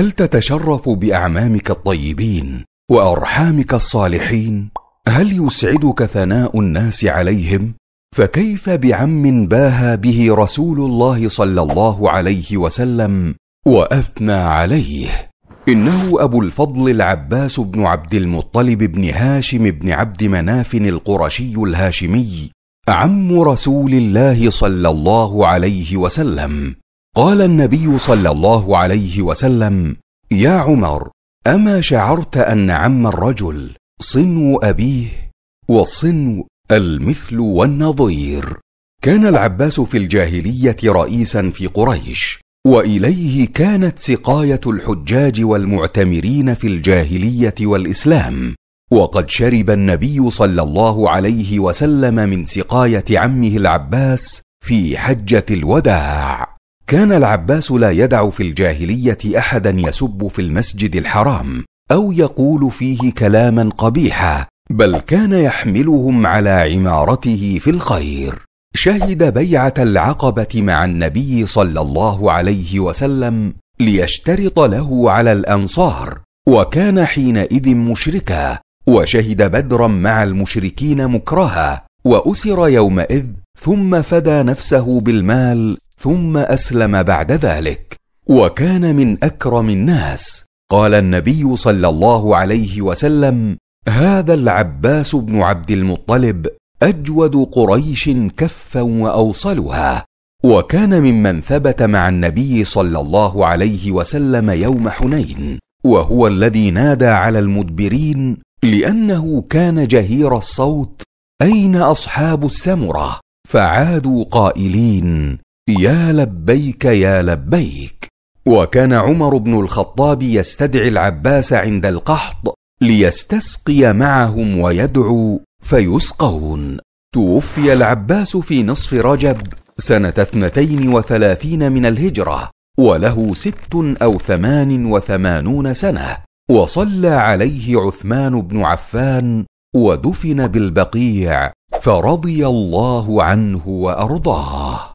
هل تتشرف باعمامك الطيبين وارحامك الصالحين هل يسعدك ثناء الناس عليهم فكيف بعم باهى به رسول الله صلى الله عليه وسلم واثنى عليه انه ابو الفضل العباس بن عبد المطلب بن هاشم بن عبد مناف القرشي الهاشمي عم رسول الله صلى الله عليه وسلم قال النبي صلى الله عليه وسلم يا عمر اما شعرت ان عم الرجل صنو ابيه والصنو المثل والنظير كان العباس في الجاهليه رئيسا في قريش واليه كانت سقايه الحجاج والمعتمرين في الجاهليه والاسلام وقد شرب النبي صلى الله عليه وسلم من سقايه عمه العباس في حجه الوداع كان العباس لا يدع في الجاهليه احدا يسب في المسجد الحرام او يقول فيه كلاما قبيحا بل كان يحملهم على عمارته في الخير شهد بيعه العقبه مع النبي صلى الله عليه وسلم ليشترط له على الانصار وكان حينئذ مشركا وشهد بدرا مع المشركين مكرها واسر يومئذ ثم فدى نفسه بالمال ثم اسلم بعد ذلك وكان من اكرم الناس قال النبي صلى الله عليه وسلم هذا العباس بن عبد المطلب اجود قريش كفا واوصلها وكان ممن ثبت مع النبي صلى الله عليه وسلم يوم حنين وهو الذي نادى على المدبرين لانه كان جهير الصوت اين اصحاب السمره فعادوا قائلين يا لبيك يا لبيك وكان عمر بن الخطاب يستدعي العباس عند القحط ليستسقي معهم ويدعو فيسقون توفي العباس في نصف رجب سنه اثنتين وثلاثين من الهجره وله ست او ثمان وثمانون سنه وصلى عليه عثمان بن عفان ودفن بالبقيع فرضي الله عنه وارضاه